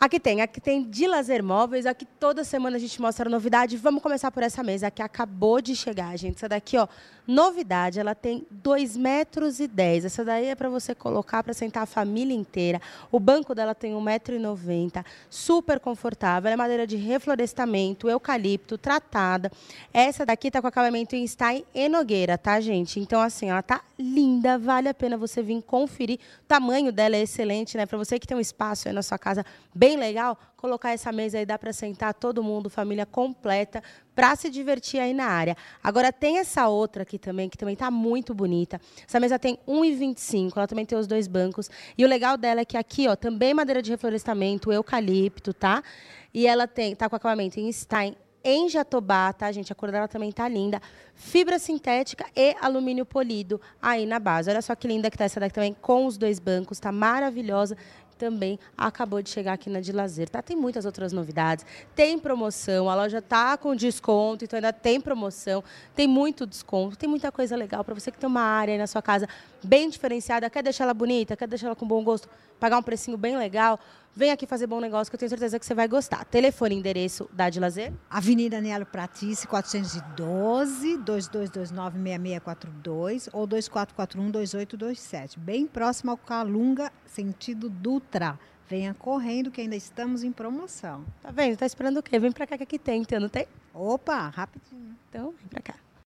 Aqui tem, aqui tem de lazer móveis, aqui toda semana a gente mostra novidade. Vamos começar por essa mesa que acabou de chegar, gente. Essa daqui, ó, novidade, ela tem 2,10 metros. Essa daí é para você colocar para sentar a família inteira. O banco dela tem 190 noventa super confortável. Ela é madeira de reflorestamento, eucalipto, tratada. Essa daqui tá com acabamento em Stein e nogueira, tá, gente? Então, assim, ela tá linda, vale a pena você vir conferir. O tamanho dela é excelente, né? Para você que tem um espaço aí na sua casa bem bem legal colocar essa mesa aí, dá para sentar todo mundo, família completa, para se divertir aí na área. Agora tem essa outra aqui também, que também está muito bonita. Essa mesa tem 1,25, ela também tem os dois bancos. E o legal dela é que aqui, ó, também madeira de reflorestamento, eucalipto, tá? E ela tem, tá com acabamento em Stein, em Jatobá, tá, gente? A cor dela também tá linda. Fibra sintética e alumínio polido aí na base. Olha só que linda que tá essa daqui também, com os dois bancos, tá maravilhosa também acabou de chegar aqui na de lazer, tá? Tem muitas outras novidades, tem promoção, a loja tá com desconto, então ainda tem promoção, tem muito desconto, tem muita coisa legal para você que tem uma área aí na sua casa bem diferenciada, quer deixar ela bonita, quer deixar ela com bom gosto, pagar um precinho bem legal, vem aqui fazer bom negócio que eu tenho certeza que você vai gostar. Telefone e endereço da de lazer? Avenida Nelo Pratice, 412 2229 6642 ou 2441 2827, bem próximo ao Calunga, sentido Dutra entrar. Venha correndo que ainda estamos em promoção. Tá vendo? Tá esperando o quê? Vem pra cá que aqui tem, então não tem? Opa, rapidinho. Então, vem pra cá.